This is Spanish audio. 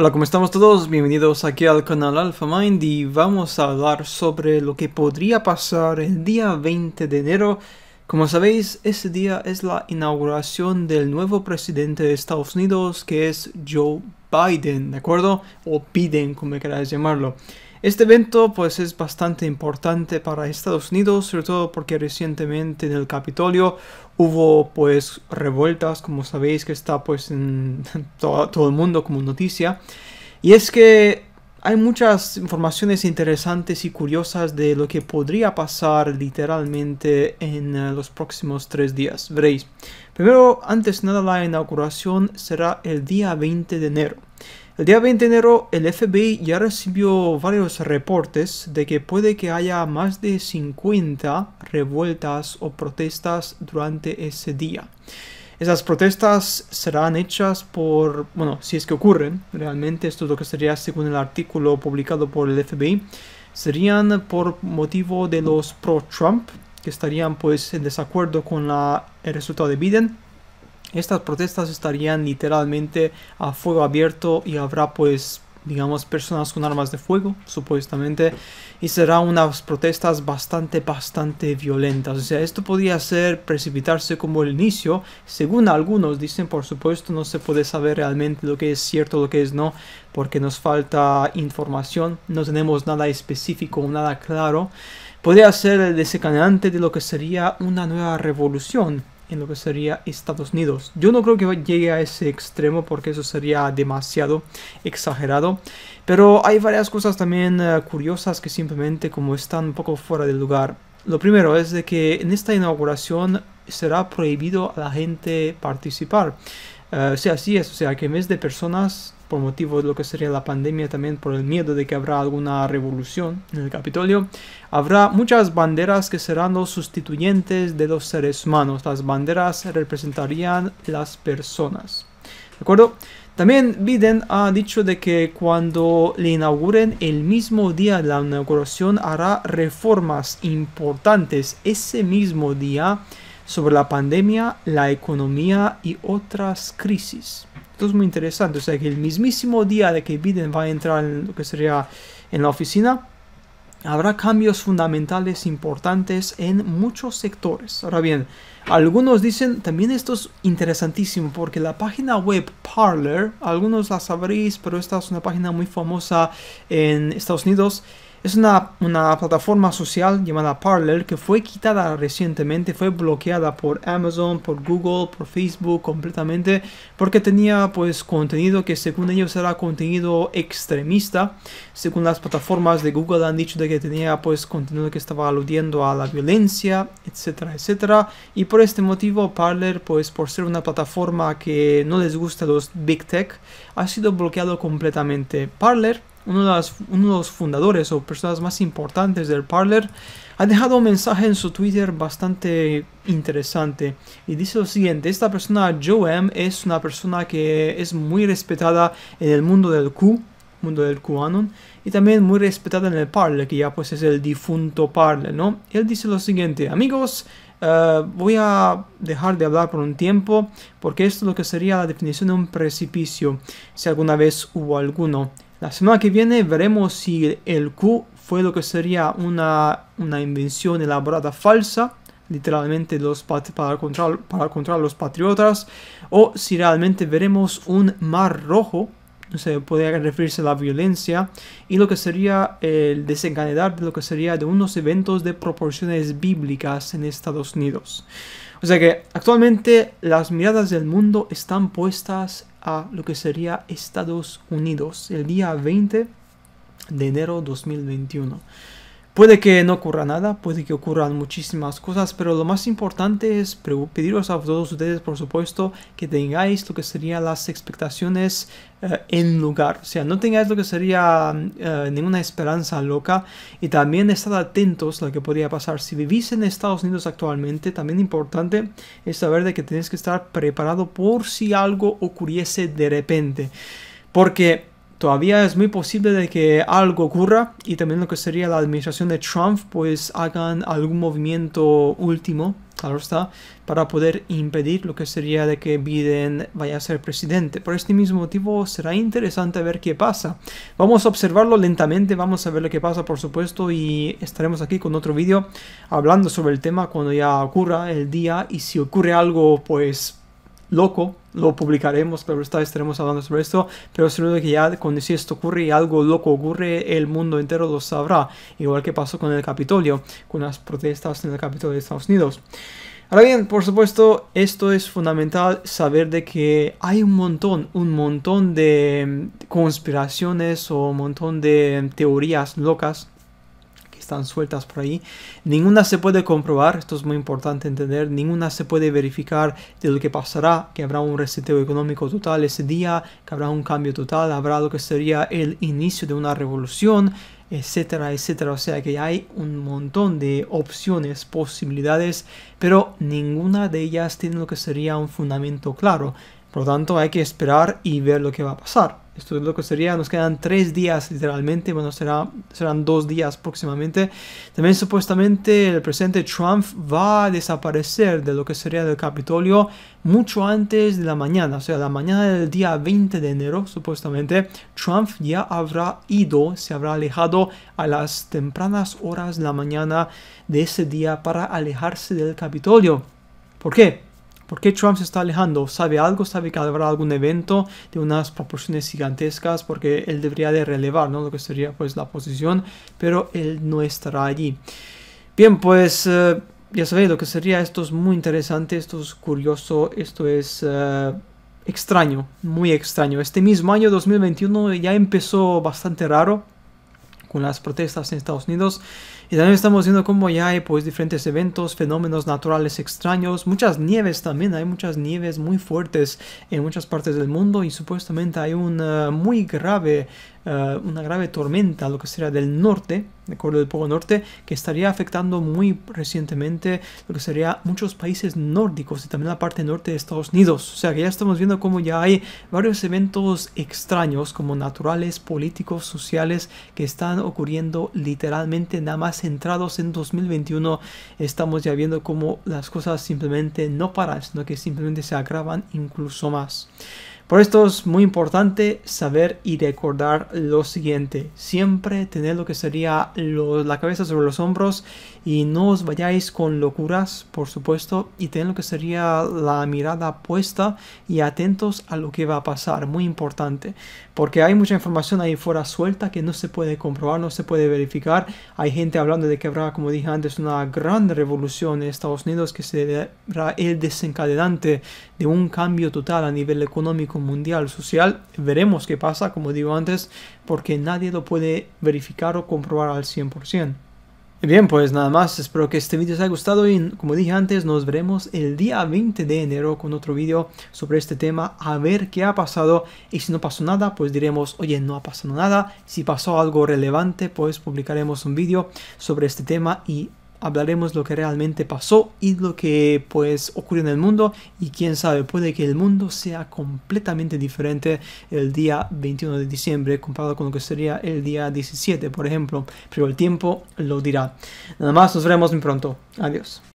Hola, ¿cómo estamos todos? Bienvenidos aquí al canal AlphaMind y vamos a hablar sobre lo que podría pasar el día 20 de enero. Como sabéis, ese día es la inauguración del nuevo presidente de Estados Unidos, que es Joe Biden, ¿de acuerdo? O Biden, como queráis llamarlo. Este evento pues es bastante importante para Estados Unidos, sobre todo porque recientemente en el Capitolio hubo pues revueltas, como sabéis que está pues en todo, el mundo como noticia. Y es que hay muchas informaciones interesantes y curiosas de lo que podría pasar literalmente en eh, los próximos tres días. Veréis. Primero, antes nada, la inauguración será el día 20 de enero. El día 20 de enero el FBI ya recibió varios reportes de que puede que haya más de 50 revueltas o protestas durante ese día. Esas protestas serán hechas por, bueno, si es que ocurren, realmente esto es lo que sería según el artículo publicado por el FBI, serían por motivo de los pro-Trump, que estarían pues en desacuerdo con el resultado de Biden, estas protestas estarían literalmente a fuego abierto y habrá pues digamos personas con armas de fuego supuestamente y serán unas protestas bastante bastante violentas o sea esto podría ser precipitarse como el inicio según algunos dicen por supuesto no se puede saber realmente lo que es cierto lo que es no porque nos falta información no tenemos nada específico nada claro podría ser el desencadenante de lo que sería una nueva revolución en lo que sería Estados Unidos. Yo no creo que llegue a ese extremo porque eso sería demasiado exagerado. Pero hay varias cosas también eh, curiosas que simplemente como están un poco fuera del lugar. Lo primero es de que en esta inauguración será prohibido a la gente participar. Eh, o sea, así es, o sea, que en vez de personas por motivo de lo que sería la pandemia, también por el miedo de que habrá alguna revolución en el Capitolio, habrá muchas banderas que serán los sustituyentes de los seres humanos. Las banderas representarían las personas. ¿De acuerdo? También Biden ha dicho de que cuando le inauguren el mismo día de la inauguración hará reformas importantes ese mismo día sobre la pandemia, la economía y otras crisis. Esto es muy interesante, o sea que el mismísimo día de que Biden va a entrar en lo que sería en la oficina, habrá cambios fundamentales importantes en muchos sectores. Ahora bien, algunos dicen, también esto es interesantísimo porque la página web Parler, algunos la sabréis, pero esta es una página muy famosa en Estados Unidos, es una, una, plataforma social llamada Parler que fue quitada recientemente, fue bloqueada por Amazon, por Google, por Facebook completamente, porque tenía pues contenido que según ellos era contenido extremista. Según las plataformas de Google han dicho de que tenía pues contenido que estaba aludiendo a la violencia, etcétera, etcétera. Y por este motivo Parler pues por ser una plataforma que no les gusta a los Big Tech ha sido bloqueado completamente. Parler uno de, uno los fundadores o personas más importantes del Parler, ha dejado un mensaje en su Twitter bastante interesante y dice lo siguiente, esta persona M es una persona que es muy respetada en el mundo del Q, mundo del QAnon, y también muy respetada en el Parler, que ya pues es el difunto Parler, ¿no? Él dice lo siguiente, amigos, eh, voy a dejar de hablar por un tiempo porque esto es lo que sería la definición de un precipicio, si alguna vez hubo alguno. La semana que viene veremos si el Q fue lo que sería una, una invención elaborada falsa, literalmente los para, controlar, para controlar los patriotas, o si realmente veremos un mar rojo, no se podría referirse a la violencia, y lo que sería el desencadenar de lo que sería de unos eventos de proporciones bíblicas en Estados Unidos. O sea que actualmente las miradas del mundo están puestas a lo que sería Estados Unidos el día 20 de enero 2021. Puede que no ocurra nada, puede que ocurran muchísimas cosas, pero lo más importante es pediros a todos ustedes, por supuesto, que tengáis lo que serían las expectaciones eh, en lugar. O sea, no tengáis lo que sería eh, ninguna esperanza loca y también estar atentos a lo que podría pasar. Si vivís en Estados Unidos actualmente, también importante es saber de que tenéis que estar preparado por si algo ocurriese de repente. Porque todavía es muy posible de que algo ocurra y también lo que sería la administración de Trump pues hagan algún movimiento último, claro está, para poder impedir lo que sería de que Biden vaya a ser presidente. Por este mismo motivo será interesante ver qué pasa. Vamos a observarlo lentamente, vamos a ver lo que pasa por supuesto y estaremos aquí con otro vídeo hablando sobre el tema cuando ya ocurra el día y si ocurre algo pues loco, lo publicaremos, pero esta estaremos hablando sobre esto, pero seguro que ya cuando si esto ocurre y algo loco ocurre, el mundo entero lo sabrá, igual que pasó con el Capitolio, con las protestas en el Capitolio de Estados Unidos. Ahora bien, por supuesto, esto es fundamental saber de que hay un montón, un montón de conspiraciones o un montón de teorías locas están sueltas por ahí. Ninguna se puede comprobar, esto es muy importante entender, ninguna se puede verificar de lo que pasará, que habrá un reseteo económico total ese día, que habrá un cambio total, habrá lo que sería el inicio de una revolución, etcétera, etcétera. O sea que hay un montón de opciones, posibilidades, pero ninguna de ellas tiene lo que sería un fundamento claro. Por lo tanto, hay que esperar y ver lo que va a pasar. Esto es lo que sería, nos quedan tres días literalmente, bueno, será, serán dos días próximamente. También supuestamente el presidente Trump va a desaparecer de lo que sería del Capitolio mucho antes de la mañana, o sea, la mañana del día 20 de enero, supuestamente, Trump ya habrá ido, se habrá alejado a las tempranas horas de la mañana de ese día para alejarse del Capitolio. ¿Por qué? ¿Por qué Trump se está alejando? ¿Sabe algo? ¿Sabe que habrá algún evento de unas proporciones gigantescas? Porque él debería de relevar, ¿no? Lo que sería pues la posición, pero él no estará allí. Bien, pues... Eh, ya sabéis, lo que sería esto es muy interesante, esto es curioso, esto es eh, extraño, muy extraño. Este mismo año 2021 ya empezó bastante raro con las protestas en Estados Unidos. Y también estamos viendo cómo ya hay pues diferentes eventos, fenómenos naturales extraños, muchas nieves también, hay muchas nieves muy fuertes en muchas partes del mundo y supuestamente hay una muy grave, eh, una grave tormenta, lo que sería del norte, de acuerdo del Polo Norte, que estaría afectando muy recientemente lo que sería muchos países nórdicos y también la parte norte de Estados Unidos. O sea que ya estamos viendo cómo ya hay varios eventos extraños como naturales, políticos, sociales que están ocurriendo literalmente nada más centrados en 2021, estamos ya viendo cómo las cosas simplemente no paran, sino que simplemente se agravan incluso más. Por esto es muy importante saber y recordar lo siguiente. Siempre tener lo que sería la cabeza sobre los hombros y no os vayáis con locuras, por supuesto, y tener lo que sería la mirada puesta y atentos a lo que va a pasar. Muy importante porque hay mucha información ahí fuera suelta que no se puede comprobar, no se puede verificar. Hay gente hablando de que habrá, como dije antes, una gran revolución en Estados Unidos que será el desencadenante de un cambio total a nivel económico, mundial, social. Veremos qué pasa, como digo antes, porque nadie lo puede verificar o comprobar al 100%. Bien, pues nada más, espero que este vídeo os haya gustado y como dije antes, nos veremos el día 20 de enero con otro vídeo sobre este tema, a ver qué ha pasado y si no pasó nada, pues diremos, oye, no ha pasado nada, si pasó algo relevante, pues publicaremos un vídeo sobre este tema y hablaremos lo que realmente pasó y lo que pues ocurrió en el mundo y quién sabe, puede que el mundo sea completamente diferente el día 21 de diciembre comparado con lo que sería el día 17, por ejemplo, pero el tiempo lo dirá. Nada más, nos veremos muy pronto. Adiós.